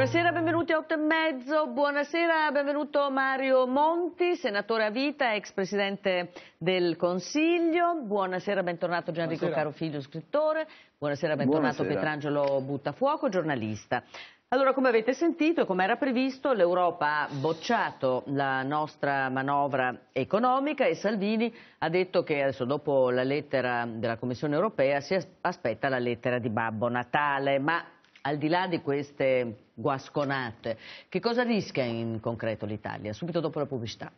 Buonasera, benvenuti a 8 e mezzo. Buonasera, benvenuto Mario Monti, senatore a vita, ex presidente del Consiglio. Buonasera, bentornato Gianrico Buonasera. Carofiglio, scrittore. Buonasera, bentornato Buonasera. Pietrangelo Buttafuoco, giornalista. Allora, come avete sentito e come era previsto, l'Europa ha bocciato la nostra manovra economica e Salvini ha detto che adesso dopo la lettera della Commissione europea si aspetta la lettera di Babbo Natale, ma al di là di queste guasconate, che cosa rischia in concreto l'Italia? Subito dopo la pubblicità.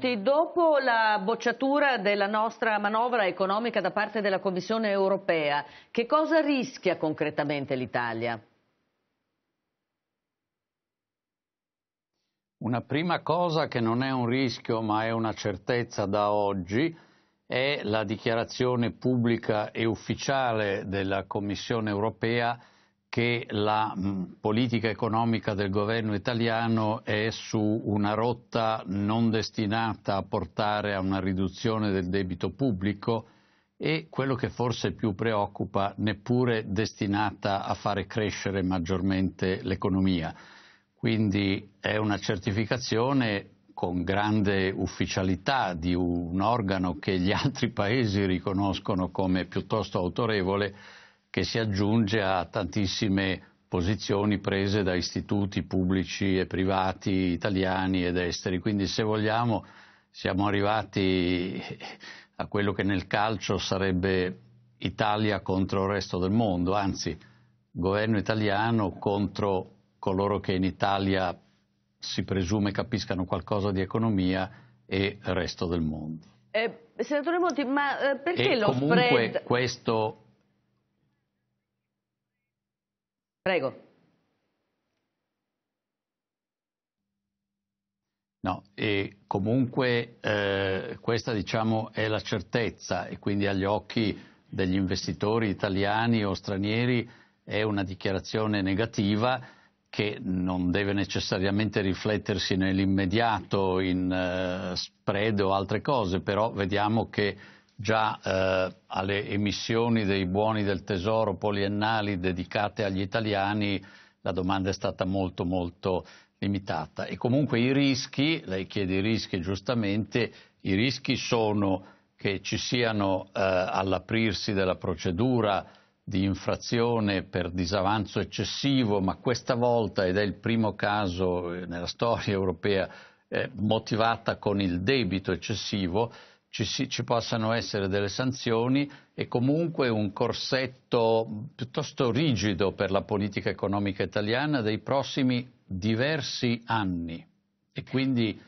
Monti, dopo la bocciatura della nostra manovra economica da parte della Commissione europea, che cosa rischia concretamente l'Italia? Una prima cosa che non è un rischio ma è una certezza da oggi è la dichiarazione pubblica e ufficiale della Commissione europea che la mm, politica economica del governo italiano è su una rotta non destinata a portare a una riduzione del debito pubblico e quello che forse più preoccupa neppure destinata a fare crescere maggiormente l'economia. Quindi è una certificazione con grande ufficialità di un organo che gli altri paesi riconoscono come piuttosto autorevole che si aggiunge a tantissime posizioni prese da istituti pubblici e privati italiani ed esteri. Quindi se vogliamo siamo arrivati a quello che nel calcio sarebbe Italia contro il resto del mondo, anzi governo italiano contro coloro che in Italia si presume capiscano qualcosa di economia e il resto del mondo. Eh, senatore Monti, ma eh, perché e lo comunque spread... questo Prego. No, e comunque eh, questa diciamo, è la certezza e quindi agli occhi degli investitori italiani o stranieri è una dichiarazione negativa che non deve necessariamente riflettersi nell'immediato in eh, spread o altre cose, però vediamo che già eh, alle emissioni dei buoni del tesoro poliennali dedicate agli italiani la domanda è stata molto molto limitata e comunque i rischi, lei chiede i rischi giustamente, i rischi sono che ci siano eh, all'aprirsi della procedura di infrazione per disavanzo eccessivo, ma questa volta, ed è il primo caso nella storia europea, eh, motivata con il debito eccessivo, ci, si, ci, possano essere delle sanzioni e comunque un corsetto piuttosto rigido per la politica economica italiana dei prossimi diversi anni. E quindi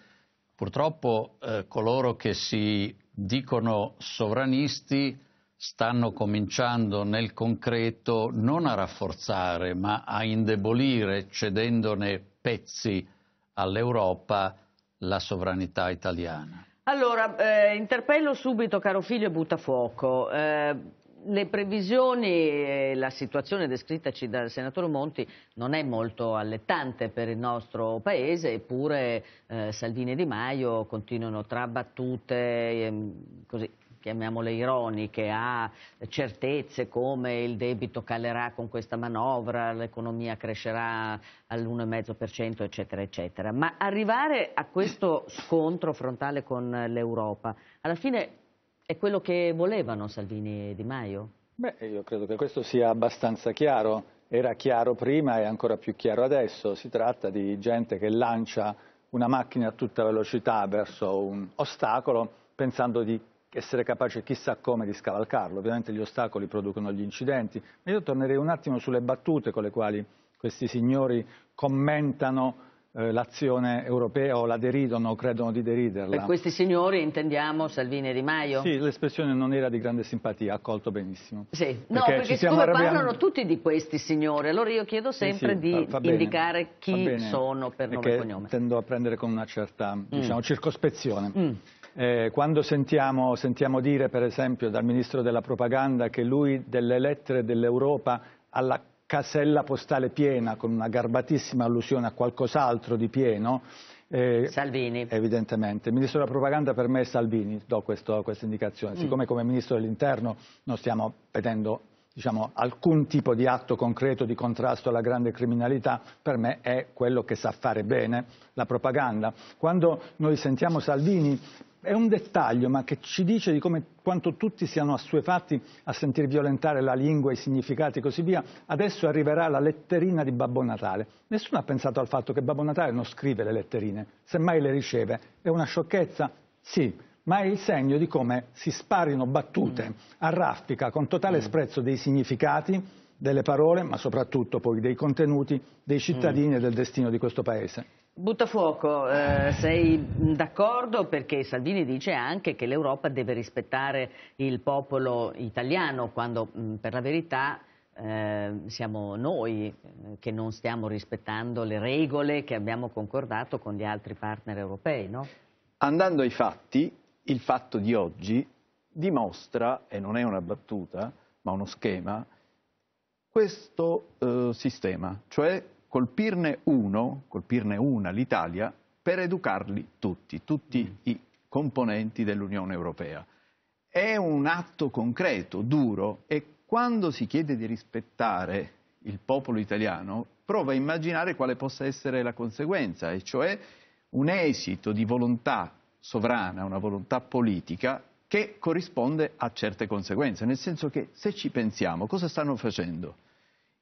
purtroppo eh, coloro che si dicono sovranisti stanno cominciando nel concreto non a rafforzare ma a indebolire, cedendone pezzi all'Europa, la sovranità italiana. Allora, eh, interpello subito caro figlio e buttafuoco. Eh, le previsioni la situazione descrittaci dal senatore Monti non è molto allettante per il nostro paese, eppure eh, Salvini e Di Maio continuano tra battute, ehm, così, chiamiamole ironiche, a certezze come il debito calerà con questa manovra, l'economia crescerà all'1,5% eccetera eccetera. Ma arrivare a questo scontro frontale con l'Europa, alla fine è quello che volevano Salvini e Di Maio? Beh, io credo che questo sia abbastanza chiaro, era chiaro prima e ancora più chiaro adesso, si tratta di gente che lancia una macchina a tutta velocità verso un ostacolo pensando di essere capace chissà come di scavalcarlo. Ovviamente gli ostacoli producono gli incidenti. Ma io tornerei un attimo sulle battute con le quali questi signori commentano eh, l'azione europea o la deridono o credono di deriderla. Per questi signori intendiamo Salvini e Di Maio? Sì, l'espressione non era di grande simpatia, accolto benissimo. Sì, no, perché siccome arrabbiando... parlano tutti di questi signori, allora io chiedo sempre sì, sì, di fa, fa indicare chi sono per nome e cognome. Tendo a prendere con una certa, mm. diciamo, mm. circospezione. Mm. Eh, quando sentiamo, sentiamo dire, per esempio, dal Ministro della Propaganda che lui delle lettere dell'Europa alla casella postale piena, con una garbatissima allusione a qualcos'altro di pieno, eh, Salvini. Evidentemente. Il ministro della propaganda per me è Salvini, do questo, questa indicazione. Mm. Siccome mm. come ministro dell'interno non stiamo vedendo diciamo, alcun tipo di atto concreto di contrasto alla grande criminalità, per me è quello che sa fare bene la propaganda. Quando noi sentiamo Salvini è un dettaglio, ma che ci dice di come, quanto tutti siano assuefatti a sentir violentare la lingua, i significati e così via. Adesso arriverà la letterina di Babbo Natale. Nessuno ha pensato al fatto che Babbo Natale non scrive le letterine, semmai le riceve. È una sciocchezza? Sì, ma è il segno di come si sparino battute mm. a raffica con totale mm. sprezzo dei significati, delle parole, ma soprattutto poi dei contenuti, dei cittadini mm. e del destino di questo Paese. Buttafuoco, eh, sei d'accordo perché Salvini dice anche che l'Europa deve rispettare il popolo italiano quando mh, per la verità eh, siamo noi eh, che non stiamo rispettando le regole che abbiamo concordato con gli altri partner europei, no? Andando ai fatti, il fatto di oggi dimostra, e non è una battuta, ma uno schema, questo eh, sistema, cioè colpirne uno, colpirne una l'Italia, per educarli tutti, tutti mm. i componenti dell'Unione Europea. È un atto concreto, duro, e quando si chiede di rispettare il popolo italiano, prova a immaginare quale possa essere la conseguenza, e cioè un esito di volontà sovrana, una volontà politica che corrisponde a certe conseguenze, nel senso che se ci pensiamo cosa stanno facendo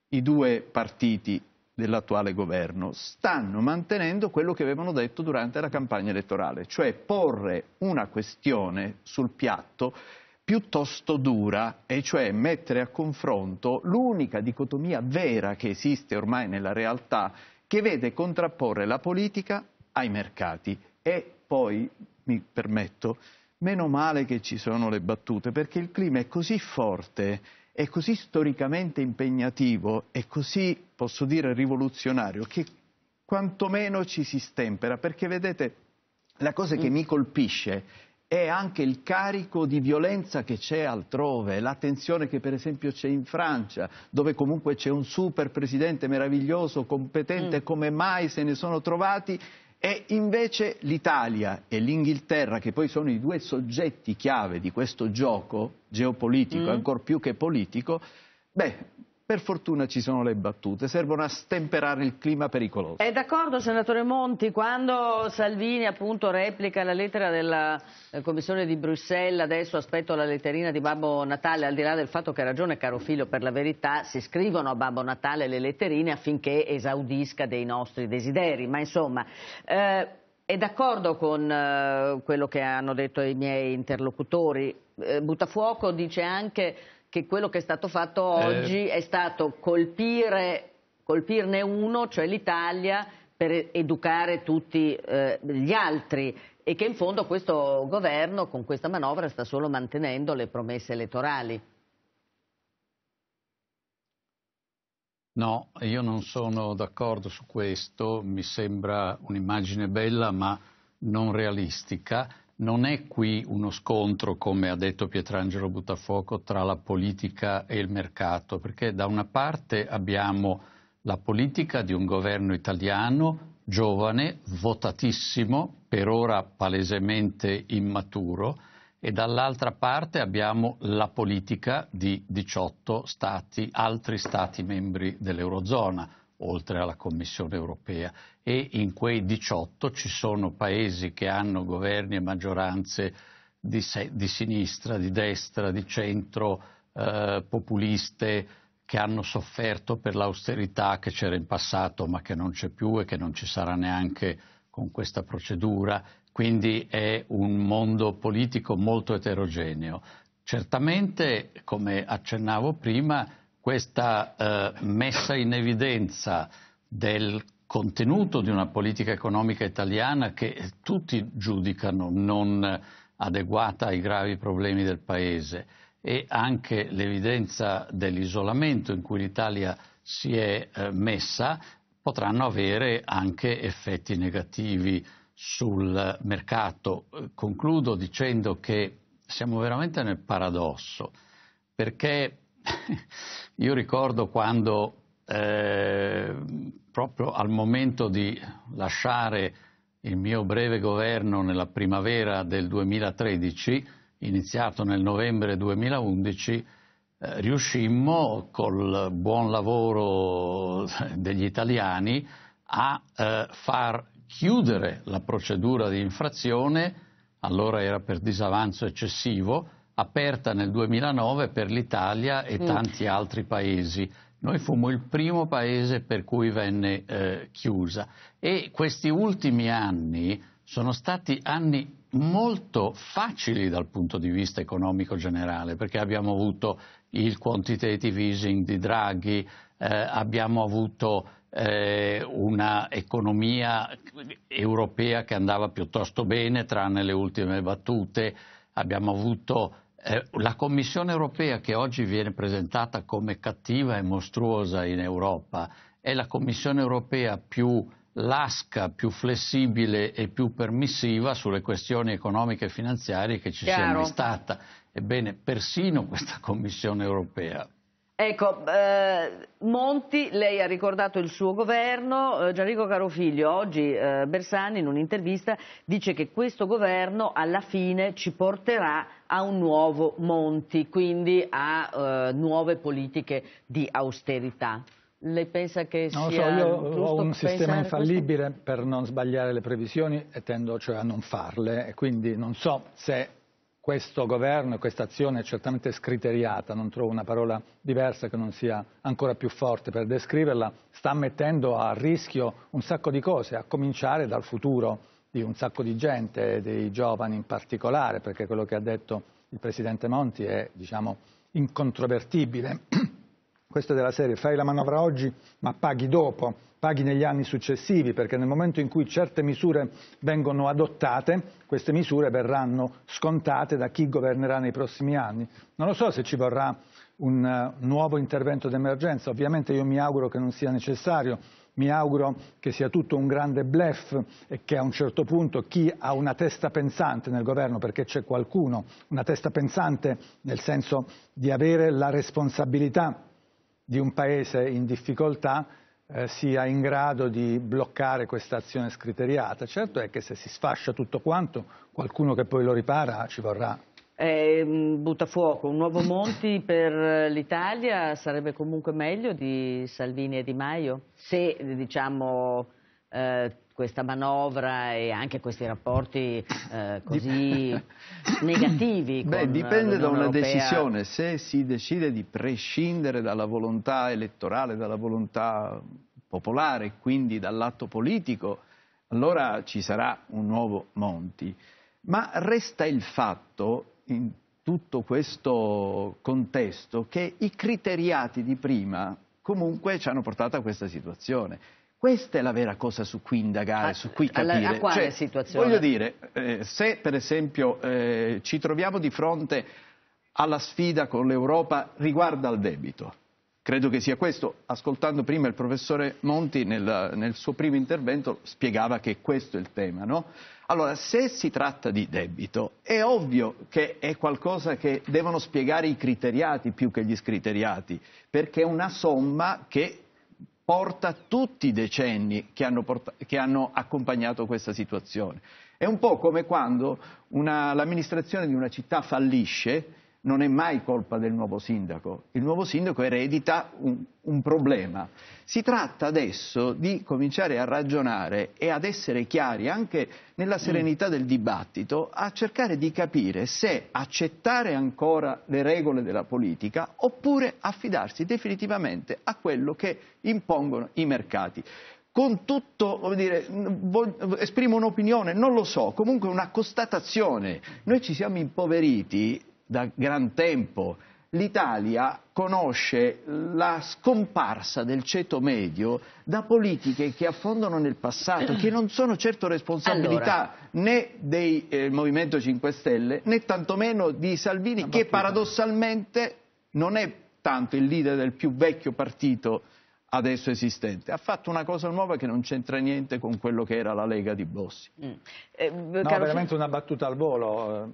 i due partiti dell'attuale governo? Stanno mantenendo quello che avevano detto durante la campagna elettorale, cioè porre una questione sul piatto piuttosto dura, e cioè mettere a confronto l'unica dicotomia vera che esiste ormai nella realtà, che vede contrapporre la politica ai mercati e poi, mi permetto, meno male che ci sono le battute, perché il clima è così forte, è così storicamente impegnativo, è così, posso dire, rivoluzionario, che quantomeno ci si stempera, perché vedete, la cosa che mm. mi colpisce è anche il carico di violenza che c'è altrove, la tensione che per esempio c'è in Francia, dove comunque c'è un super presidente meraviglioso, competente, mm. come mai se ne sono trovati e invece l'Italia e l'Inghilterra, che poi sono i due soggetti chiave di questo gioco geopolitico, mm. ancor più che politico, beh, per fortuna ci sono le battute, servono a stemperare il clima pericoloso. È d'accordo, senatore Monti, quando Salvini appunto replica la lettera della eh, Commissione di Bruxelles, adesso aspetto la letterina di Babbo Natale, al di là del fatto che ha ragione caro figlio, per la verità si scrivono a Babbo Natale le letterine affinché esaudisca dei nostri desideri, ma insomma... Eh, è d'accordo con eh, quello che hanno detto i miei interlocutori. Eh, Buttafuoco dice anche che quello che è stato fatto eh. oggi eh. è stato colpire, colpirne uno, cioè l'Italia, per educare tutti eh, gli altri e che in fondo questo governo con questa manovra sta solo mantenendo le promesse elettorali. No, io non sono d'accordo su questo, mi sembra un'immagine bella ma non realistica non è qui uno scontro, come ha detto Pietrangelo Buttafuoco, tra la politica e il mercato, perché da una parte abbiamo la politica di un governo italiano giovane, votatissimo, per ora palesemente immaturo, e dall'altra parte abbiamo la politica di 18 stati, altri stati membri dell'Eurozona, oltre alla Commissione europea e in quei 18 ci sono paesi che hanno governi e maggioranze di, se, di sinistra, di destra, di centro, eh, populiste, che hanno sofferto per l'austerità che c'era in passato ma che non c'è più e che non ci sarà neanche con questa procedura. Quindi è un mondo politico molto eterogeneo. Certamente, come accennavo prima, questa eh, messa in evidenza del contenuto di una politica economica italiana che tutti giudicano non adeguata ai gravi problemi del Paese e anche l'evidenza dell'isolamento in cui l'Italia si è eh, messa potranno avere anche effetti negativi sul mercato. Concludo dicendo che siamo veramente nel paradosso perché Io ricordo quando eh, proprio al momento di lasciare il mio breve governo nella primavera del 2013, iniziato nel novembre 2011, eh, riuscimmo col buon lavoro degli italiani a eh, far chiudere la procedura di infrazione, allora era per disavanzo eccessivo, aperta nel 2009 per l'Italia e tanti altri paesi. Noi fummo il primo paese per cui venne eh, chiusa e questi ultimi anni sono stati anni molto facili dal punto di vista economico generale, perché abbiamo avuto il quantitative easing di Draghi, eh, abbiamo avuto eh, una economia europea che andava piuttosto bene, tranne le ultime battute, abbiamo avuto eh, la Commissione europea che oggi viene presentata come cattiva e mostruosa in Europa è la Commissione europea più lasca, più flessibile e più permissiva sulle questioni economiche e finanziarie che ci Chiaro. sia mai stata. Ebbene, persino questa Commissione europea. Ecco, eh, Monti, lei ha ricordato il suo governo, eh, Gianrico Carofiglio, oggi eh, Bersani in un'intervista dice che questo governo alla fine ci porterà a un nuovo Monti, quindi a eh, nuove politiche di austerità. Lei pensa che non sia so, io ho un sistema infallibile questo? per non sbagliare le previsioni e tendo cioè a non farle, quindi non so se questo governo e questa azione è certamente scriteriata, non trovo una parola diversa che non sia ancora più forte per descriverla, sta mettendo a rischio un sacco di cose, a cominciare dal futuro di un sacco di gente, dei giovani in particolare, perché quello che ha detto il Presidente Monti è, diciamo, incontrovertibile. Questo è della serie, fai la manovra oggi ma paghi dopo, paghi negli anni successivi, perché nel momento in cui certe misure vengono adottate, queste misure verranno scontate da chi governerà nei prossimi anni. Non lo so se ci vorrà un eh, nuovo intervento d'emergenza, ovviamente io mi auguro che non sia necessario, mi auguro che sia tutto un grande blef e che a un certo punto chi ha una testa pensante nel governo, perché c'è qualcuno, una testa pensante nel senso di avere la responsabilità di un paese in difficoltà, eh, sia in grado di bloccare questa azione scriteriata. Certo è che se si sfascia tutto quanto, qualcuno che poi lo ripara ci vorrà eh, Buttafuoco, un nuovo Monti per l'Italia sarebbe comunque meglio di Salvini e Di Maio? Se diciamo, eh, questa manovra e anche questi rapporti eh, così negativi. Beh, dipende da una Europea. decisione. Se si decide di prescindere dalla volontà elettorale, dalla volontà popolare, quindi dall'atto politico, allora ci sarà un nuovo Monti. Ma resta il fatto in tutto questo contesto che i criteriati di prima comunque ci hanno portato a questa situazione. Questa è la vera cosa su cui indagare, a, su cui capire. Alla, a quale cioè, situazione? Voglio dire, eh, se per esempio eh, ci troviamo di fronte alla sfida con l'Europa riguardo al debito, Credo che sia questo. Ascoltando prima il professore Monti nel, nel suo primo intervento spiegava che questo è il tema. No? Allora, se si tratta di debito, è ovvio che è qualcosa che devono spiegare i criteriati più che gli scriteriati, perché è una somma che porta tutti i decenni che hanno, che hanno accompagnato questa situazione. È un po' come quando una, l'amministrazione di una città fallisce non è mai colpa del nuovo sindaco, il nuovo sindaco eredita un, un, problema. Si tratta adesso di cominciare a ragionare e ad essere chiari anche nella mm. serenità del dibattito, a cercare di capire se accettare ancora le regole della politica oppure affidarsi definitivamente a quello che impongono i mercati con tutto, dire, esprimo un'opinione, non lo so, comunque una constatazione. Noi ci siamo impoveriti da gran tempo. L'Italia conosce la scomparsa del ceto medio da politiche che affondano nel passato, che non sono certo responsabilità allora. né del eh, Movimento 5 Stelle né tantomeno di Salvini, che paradossalmente non è tanto il leader del più vecchio partito adesso esistente. Ha fatto una cosa nuova che non c'entra niente con quello che era la Lega di Bossi. Mm. Eh, no, veramente una battuta al volo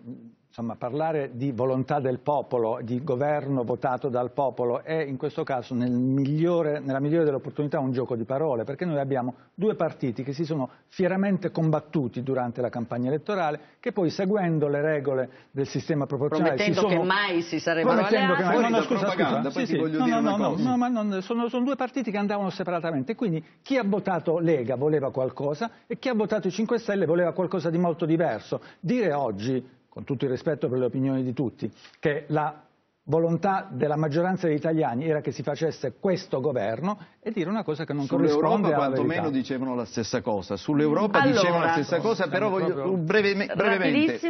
insomma, parlare di volontà del popolo, di governo votato dal popolo, è in questo caso nel migliore, nella migliore delle opportunità un gioco di parole, perché noi abbiamo due partiti che si sono fieramente combattuti durante la campagna elettorale, che poi seguendo le regole del sistema proporzionale... Promettendo sono, che mai si sarebbero alleati... Che mai, no, no, scusa, scusa, sì, sì, no, no, no, no, ma non, sono, sono due partiti che andavano separatamente, quindi chi ha votato Lega voleva qualcosa e chi ha votato i 5 Stelle voleva qualcosa di molto diverso. Dire oggi con tutto il rispetto per le opinioni di tutti, che la volontà della maggioranza degli italiani era che si facesse questo governo e dire una cosa che non corrisponde alla verità. Sull'Europa quantomeno dicevano la stessa cosa, sull'Europa allora, dicevano la stessa cosa, però voglio breve, brevemente,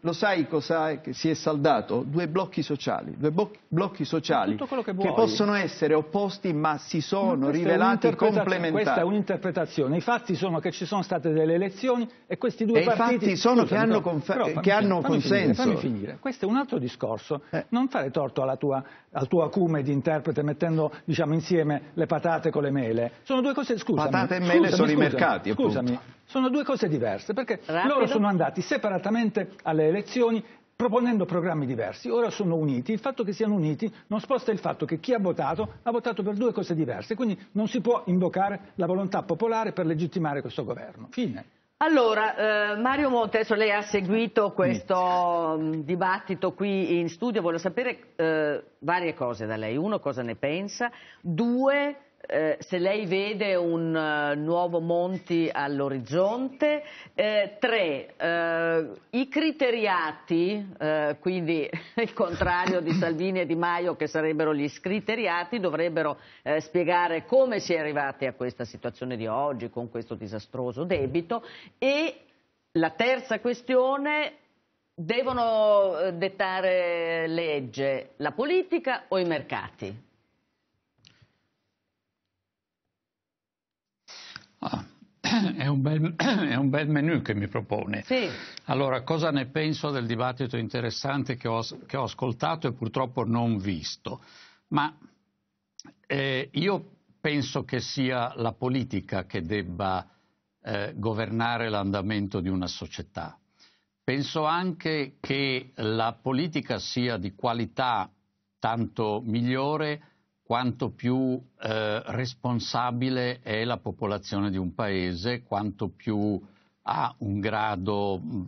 lo sai cosa è che si è saldato? Due blocchi sociali, due blocchi sociali che, che, possono essere opposti ma si sono ma rivelati complementari. Questa è un'interpretazione, i fatti sono che ci sono state delle elezioni e questi due e partiti... E i fatti sono Scusa, che hanno, conf... però, che fammi hanno fammi consenso. Finire, fammi finire, questo è un altro discorso, eh. non fare torto torto tua, al tuo acume di interprete mettendo diciamo, insieme le patate con le mele. Sono due cose, scusami. Patate e mele scusami, sono scusami, i mercati, Scusami, appunto. sono due cose diverse, perché Rapido. loro sono andati separatamente alle elezioni proponendo programmi diversi, ora sono uniti, il fatto che siano uniti non sposta il fatto che chi ha votato ha votato per due cose diverse, quindi non si può invocare la volontà popolare per legittimare questo governo. Fine. Allora, eh, Mario Montes, lei ha seguito mm. questo mm. dibattito qui in studio, voglio sapere eh, varie cose da lei. Uno, cosa ne pensa. Due, eh, se lei vede un uh, nuovo Monti all'orizzonte. Eh, tre, eh, i criteriati, eh, quindi il contrario di Salvini e Di Maio che sarebbero gli scriteriati, dovrebbero eh, spiegare come si è arrivati a questa situazione di oggi con questo disastroso debito. E la terza questione, devono dettare legge la politica o i mercati? Ah, è, un bel, è un, bel, menu che mi propone. Sì. Allora, cosa ne penso del dibattito interessante che ho, che ho ascoltato e purtroppo non visto? Ma eh, io penso che sia la politica che debba eh, governare l'andamento di una società. Penso anche che la politica sia di qualità tanto migliore quanto più eh, responsabile è la popolazione di un paese, quanto più ha un grado mm,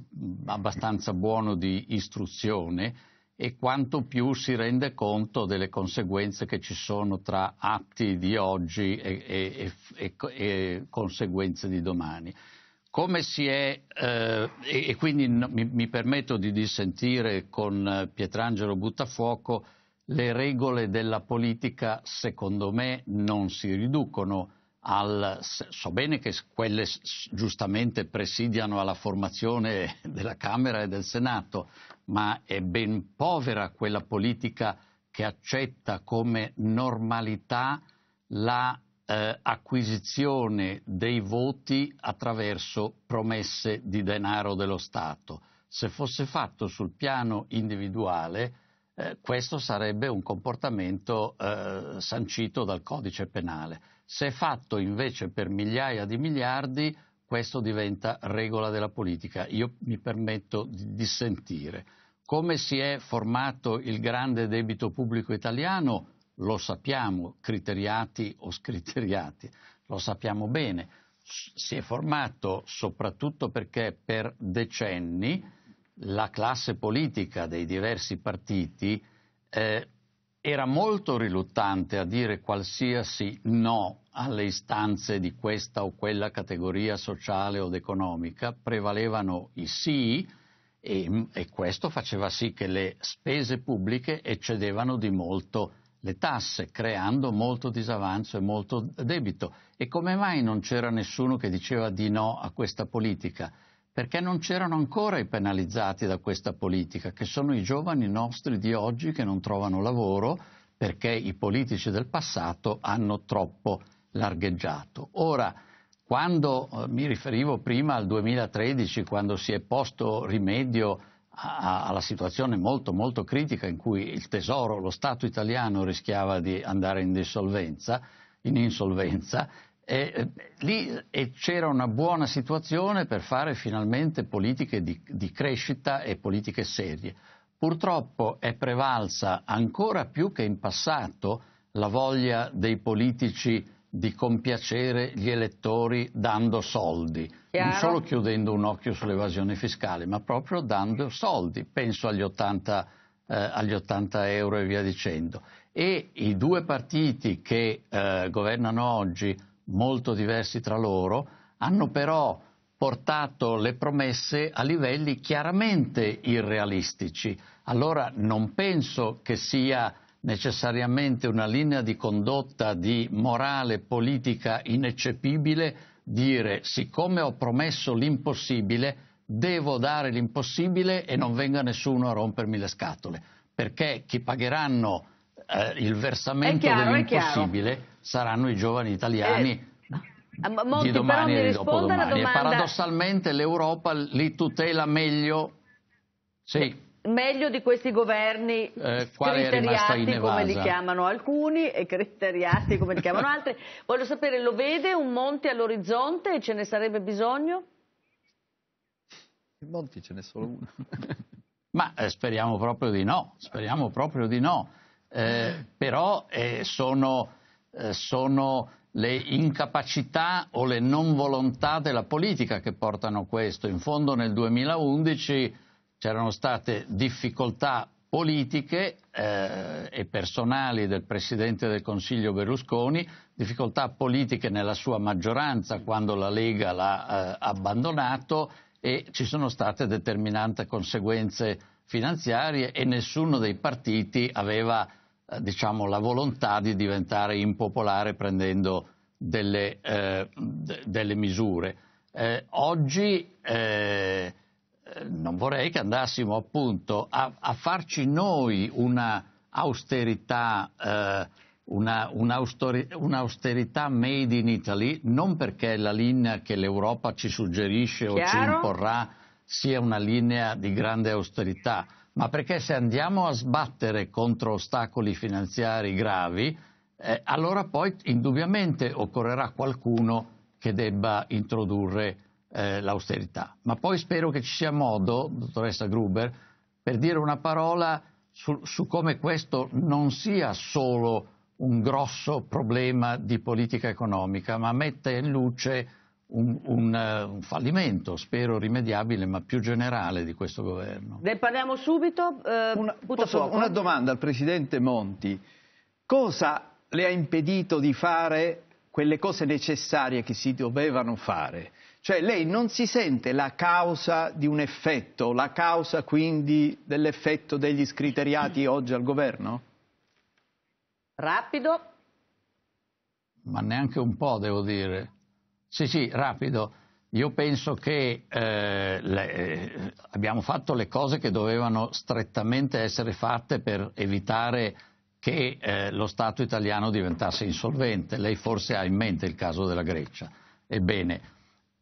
abbastanza buono di istruzione e quanto più si rende conto delle conseguenze che ci sono tra atti di oggi e, e, e, e conseguenze di domani. Come si è, eh, e, quindi mi, mi, permetto di dissentire con eh, Pietrangelo Buttafuoco, le regole della politica secondo me non si riducono al, so bene che quelle giustamente presidiano alla formazione della Camera e del Senato, ma è ben povera quella politica che accetta come normalità la eh, acquisizione dei voti attraverso promesse di denaro dello Stato. Se fosse fatto sul piano individuale, eh, questo sarebbe un comportamento eh, sancito dal codice penale. Se fatto invece per migliaia di miliardi, questo diventa regola della politica. Io mi permetto di dissentire. Come si è formato il grande debito pubblico italiano? Lo sappiamo, criteriati o scriteriati, lo sappiamo bene. Si è formato soprattutto perché per decenni la classe politica dei diversi partiti eh, era molto riluttante a dire qualsiasi no alle istanze di questa o quella categoria sociale o economica, prevalevano i sì e, e questo faceva sì che le spese pubbliche eccedevano di molto le tasse, creando molto disavanzo e molto debito. E come mai non c'era nessuno che diceva di no a questa politica? perché non c'erano ancora i penalizzati da questa politica, che sono i giovani nostri di oggi che non trovano lavoro perché i politici del passato hanno troppo largheggiato. Ora, quando eh, mi riferivo prima al 2013, quando si è posto rimedio a, alla situazione molto molto critica in cui il Tesoro, lo Stato italiano rischiava di andare in dissolvenza, in insolvenza, e, eh, lì eh, c'era una buona situazione per fare finalmente politiche di, di crescita e politiche serie. Purtroppo è prevalsa ancora più che in passato la voglia dei politici di compiacere gli elettori dando soldi, Chiaro. non solo chiudendo un occhio sull'evasione fiscale, ma proprio dando soldi. Penso agli 80, eh, agli 80 euro e via dicendo. E i due partiti che eh, governano oggi molto diversi tra loro, hanno però portato le promesse a livelli chiaramente irrealistici. Allora non penso che sia necessariamente una linea di condotta di morale politica ineccepibile dire siccome ho promesso l'impossibile, devo dare l'impossibile e non venga nessuno a rompermi le scatole, perché chi pagheranno eh, il versamento chiaro, dell'impossibile saranno i giovani italiani. Eh, Monti, di domani e di dopodomani. Domanda... E paradossalmente l'Europa li tutela meglio. Sì meglio di questi governi eh, criteriati come li chiamano alcuni e criteriati come li chiamano altri. Voglio sapere, lo vede un monte all'orizzonte e ce ne sarebbe bisogno? I monti ce n'è solo uno. Ma eh, speriamo proprio di no, speriamo proprio di no eh, però eh, sono, eh, sono le incapacità o le non volontà della politica che portano questo. In fondo nel 2011 c'erano state difficoltà politiche eh, e personali del Presidente del Consiglio Berlusconi, difficoltà politiche nella sua maggioranza quando la Lega l'ha eh, abbandonato e ci sono state determinate conseguenze finanziarie e nessuno dei partiti aveva eh, diciamo, la volontà di diventare impopolare prendendo delle, eh, delle misure. Eh, oggi eh, non vorrei che andassimo appunto a, a farci noi un'austerità, una, eh, un'austerità made in Italy, non perché è la linea che l'Europa ci suggerisce Chiaro? o ci imporrà sia una linea di grande austerità, ma perché se andiamo a sbattere contro ostacoli finanziari gravi, eh, allora poi indubbiamente occorrerà qualcuno che debba introdurre eh, l'austerità. Ma poi spero che ci sia modo, dottoressa Gruber, per dire una parola su, su come questo non sia solo un grosso problema di politica economica, ma metta in luce un, un, eh, un, fallimento, spero rimediabile, ma più generale di questo governo. Ne parliamo subito. Eh, una, posso, una, domanda al Presidente Monti. Cosa le ha impedito di fare quelle cose necessarie che si dovevano fare? Cioè lei non si sente la causa di un effetto, la causa quindi dell'effetto degli scriteriati oggi al governo? Rapido. Ma neanche un po', devo dire sì, sì, rapido. Io penso che eh, le, eh, abbiamo fatto le cose che dovevano strettamente essere fatte per evitare che eh, lo Stato italiano diventasse insolvente. Lei forse ha in mente il caso della Grecia. Ebbene,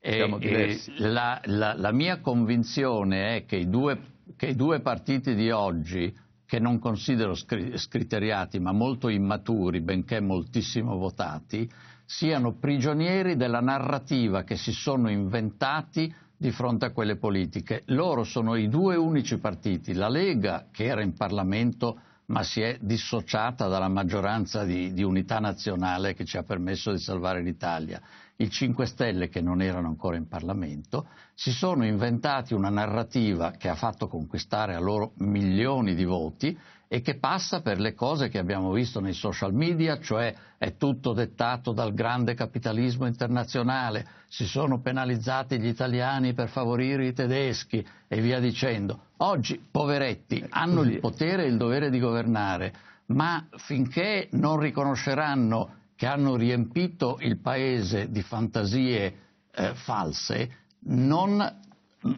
e, e la, la, la, mia convinzione è che i, due, che i, due, partiti di oggi, che non considero scri- scriteriati ma molto immaturi, benché moltissimo votati, siano prigionieri della narrativa che si sono inventati di fronte a quelle politiche. Loro sono i due unici partiti, la Lega che era in Parlamento ma si è dissociata dalla maggioranza di, di, unità nazionale che ci ha permesso di salvare l'Italia. I 5 Stelle, che non erano ancora in Parlamento, si sono inventati una narrativa che ha fatto conquistare a loro milioni di voti, e che passa per le cose che abbiamo visto nei social media, cioè è tutto dettato dal grande capitalismo internazionale, si sono penalizzati gli italiani per favorire i tedeschi e via dicendo. Oggi, poveretti, hanno il potere e il dovere di governare, ma finché non riconosceranno che hanno riempito il paese di fantasie eh, false, non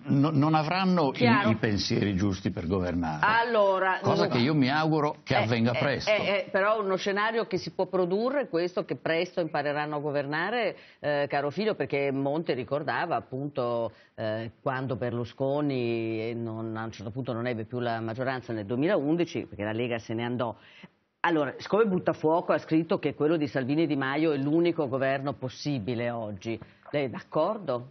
n- non avranno i, i, pensieri giusti per governare. Allora, cosa no, che io mi auguro che eh, avvenga eh, presto. Eh, eh però uno scenario che si può produrre, questo che presto impareranno a governare, eh, caro figlio, perché Monte ricordava appunto eh, quando Berlusconi non, a un certo punto non ebbe più la maggioranza nel 2011, perché la Lega se ne andò. Allora, siccome Buttafuoco ha scritto che quello di Salvini e Di Maio è l'unico governo possibile oggi, lei è d'accordo?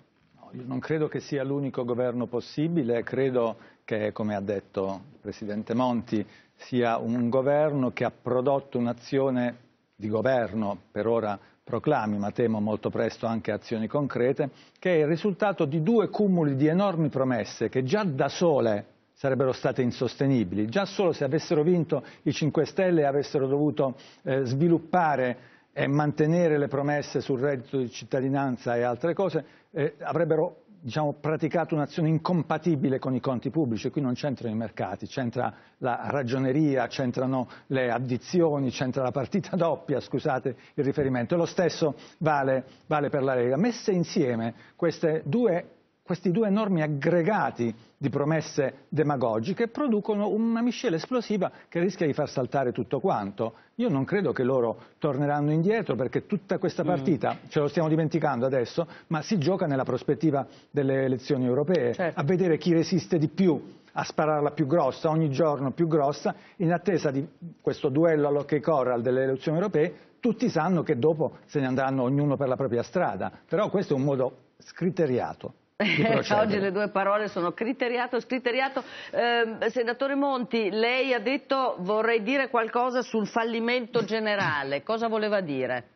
Io non credo che sia l'unico governo possibile, credo che, come ha detto il Presidente Monti, sia un governo che ha prodotto un'azione di governo, per ora proclami, ma temo molto presto anche azioni concrete, che è il risultato di due cumuli di enormi promesse che già da sole sarebbero state insostenibili, già solo se avessero vinto i 5 Stelle e avessero dovuto eh, sviluppare e mantenere le promesse sul reddito di cittadinanza e altre cose, eh, avrebbero diciamo, praticato un'azione incompatibile con i conti pubblici, qui non c'entrano i mercati, c'entra la ragioneria, c'entrano le addizioni, c'entra la partita doppia, scusate il riferimento, e lo stesso vale, vale per la Lega. Messe insieme queste due questi due enormi aggregati di promesse demagogiche producono una miscela esplosiva che rischia di far saltare tutto quanto. Io non credo che loro torneranno indietro perché tutta questa mm. partita, mm. ce lo stiamo dimenticando adesso, ma si gioca nella prospettiva delle elezioni europee, certo. a vedere chi resiste di più a spararla più grossa, ogni giorno più grossa, in attesa di questo duello all'Hockey Corral delle elezioni europee, tutti sanno che dopo se ne andranno ognuno per la propria strada, però questo è un modo scriteriato Oggi le due parole sono criteriato e scriteriato. Eh, senatore Monti, lei ha detto vorrei dire qualcosa sul fallimento generale. Cosa voleva dire?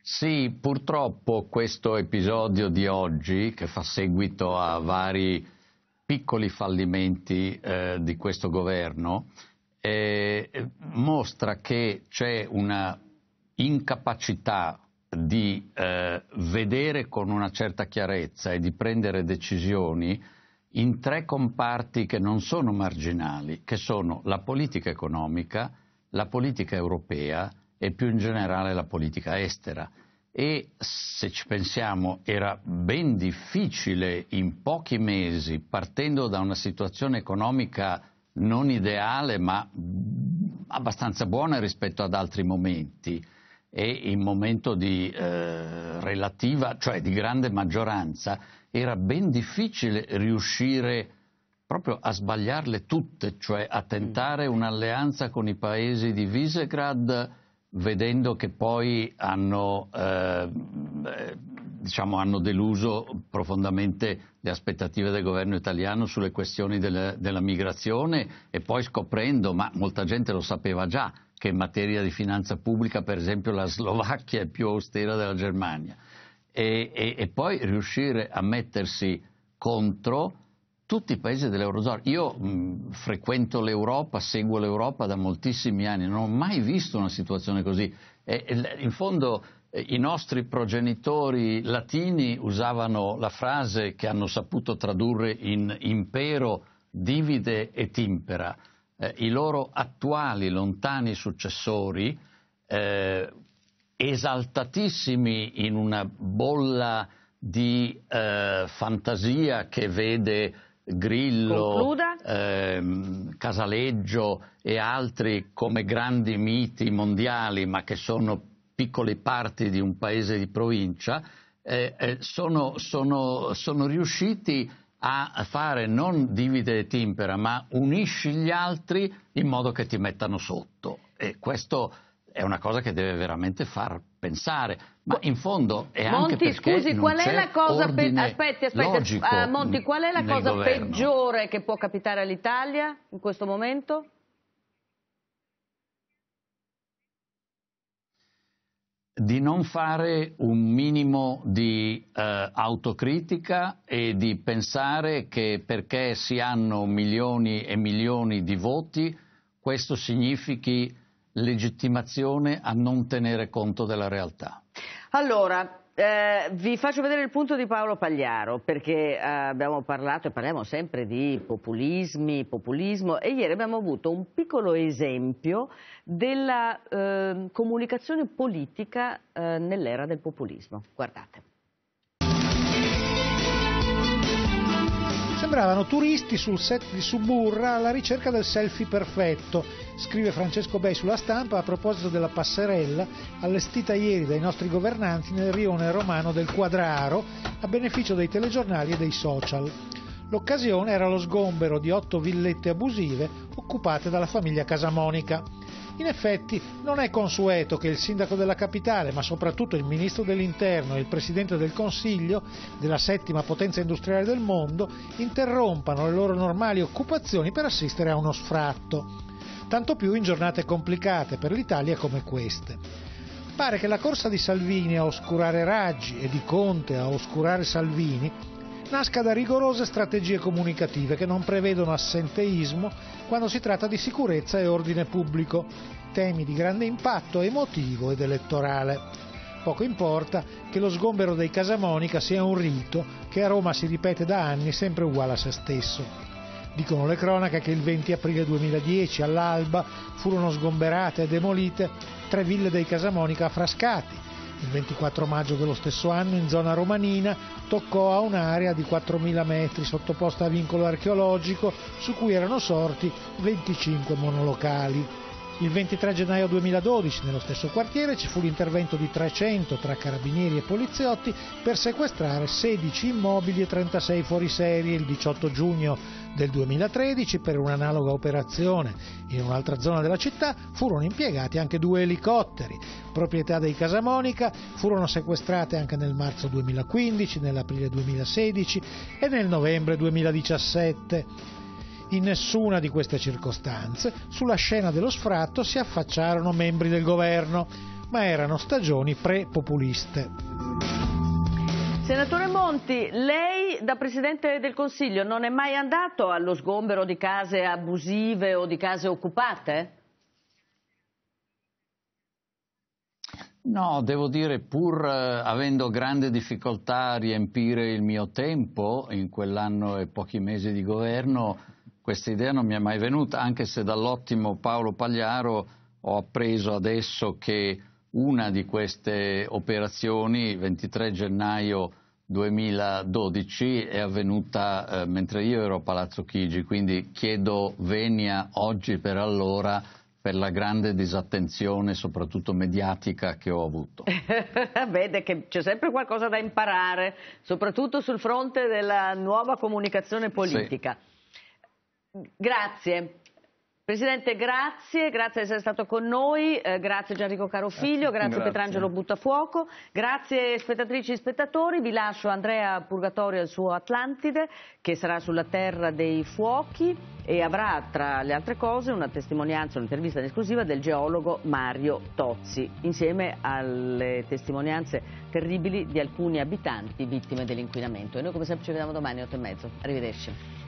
Sì, purtroppo questo episodio di oggi, che fa seguito a vari piccoli fallimenti eh, di questo governo, eh, mostra che c'è una incapacità di eh, vedere con una certa chiarezza e di prendere decisioni in tre comparti che non sono marginali, che sono la politica economica, la politica europea e più in generale la politica estera. E se ci pensiamo era ben difficile in pochi mesi, partendo da una situazione economica non ideale ma abbastanza buona rispetto ad altri momenti, e in momento di eh, relativa, cioè di grande maggioranza, era ben difficile riuscire proprio a sbagliarle tutte, cioè a tentare mm. un'alleanza con i paesi di Visegrad vedendo che poi hanno, eh, diciamo, hanno deluso profondamente le aspettative del governo italiano sulle questioni delle, della migrazione e poi scoprendo, ma molta gente lo sapeva già, che in materia di finanza pubblica, per esempio, la Slovacchia è più austera della Germania. E, e, e poi riuscire a mettersi contro tutti i paesi dell'Eurozona. Io mh, frequento l'Europa, seguo l'Europa da moltissimi anni, non ho mai visto una situazione così. E, in fondo i nostri progenitori latini usavano la frase che hanno saputo tradurre in impero divide e timpera eh, i loro attuali lontani successori, eh, esaltatissimi in una bolla di eh, fantasia che vede Grillo, ehm, Casaleggio e altri come grandi miti mondiali, ma che sono piccole parti di un paese di provincia, eh, eh, sono, sono, sono riusciti a fare non divide e timpera, ma unisci gli altri in modo che ti mettano sotto. E questo è una cosa che deve veramente far pensare. Ma in fondo è Monti, anche perché scusi, qual è la cosa pe... aspetti, aspetti, uh, Monti, qual è la cosa governo. peggiore che può capitare all'Italia in questo momento? di non fare un minimo di eh, autocritica e di pensare che perché si hanno milioni e milioni di voti questo significhi legittimazione a non tenere conto della realtà. Allora, eh, vi faccio vedere il punto di Paolo Pagliaro perché eh, abbiamo parlato e parliamo sempre di populismi, populismo e ieri abbiamo avuto un piccolo esempio della eh, comunicazione politica eh, nell'era del populismo. Guardate. Sembravano turisti sul set di Suburra alla ricerca del selfie perfetto, scrive Francesco Bei sulla stampa a proposito della passerella allestita ieri dai nostri governanti nel rione romano del Quadraro a beneficio dei telegiornali e dei social. L'occasione era lo sgombero di otto villette abusive occupate dalla famiglia Casamonica. In effetti non è consueto che il sindaco della capitale, ma soprattutto il ministro dell'interno e il presidente del Consiglio, della settima potenza industriale del mondo, interrompano le loro normali occupazioni per assistere a uno sfratto. Tanto più in giornate complicate per l'Italia come queste. Pare che la corsa di Salvini a oscurare Raggi e di Conte a oscurare Salvini nasca da rigorose strategie comunicative che non prevedono assenteismo quando si tratta di sicurezza e ordine pubblico, temi di grande impatto emotivo ed elettorale. Poco importa che lo sgombero dei Casamonica sia un rito che a Roma si ripete da anni sempre uguale a se stesso. Dicono le cronache che il 20 aprile 2010 all'alba furono sgomberate e demolite tre ville dei Casamonica a Frascati, il 24 maggio dello stesso anno, in zona romanina, toccò a un'area di 4.000 metri sottoposta a vincolo archeologico su cui erano sorti 25 monolocali. Il 23 gennaio 2012, nello stesso quartiere, ci fu l'intervento di 300 tra carabinieri e poliziotti per sequestrare 16 immobili e 36 fuoriserie il 18 giugno del 2013 per un'analoga operazione. In un'altra zona della città furono impiegati anche due elicotteri. Proprietà dei Casa Monica furono sequestrate anche nel marzo 2015, nell'aprile 2016 e nel novembre 2017. In nessuna di queste circostanze sulla scena dello sfratto si affacciarono membri del governo, ma erano stagioni pre-populiste. Senatore Monti, lei da Presidente del Consiglio non è mai andato allo sgombero di case abusive o di case occupate? No, devo dire, pur eh, avendo grande difficoltà a riempire il mio tempo in quell'anno e pochi mesi di governo, questa idea non mi è mai venuta, anche se dall'ottimo Paolo Pagliaro ho appreso adesso che una di queste operazioni, 23 gennaio 2012, è avvenuta eh, mentre io ero a Palazzo Chigi, quindi chiedo venia oggi per allora per la grande disattenzione, soprattutto mediatica, che ho avuto. Vede che c'è sempre qualcosa da imparare, soprattutto sul fronte della nuova comunicazione politica. Sì. Grazie. Presidente, grazie, grazie di essere stato con noi, eh, grazie Gianrico Carofiglio, grazie, grazie, grazie. Petrangelo Buttafuoco, grazie spettatrici e spettatori, vi lascio Andrea Purgatorio al suo Atlantide che sarà sulla terra dei fuochi e avrà tra le altre cose una testimonianza, un'intervista in esclusiva del geologo Mario Tozzi, insieme alle testimonianze terribili di alcuni abitanti vittime dell'inquinamento. E noi come sempre ci vediamo domani alle 8.30, arrivederci.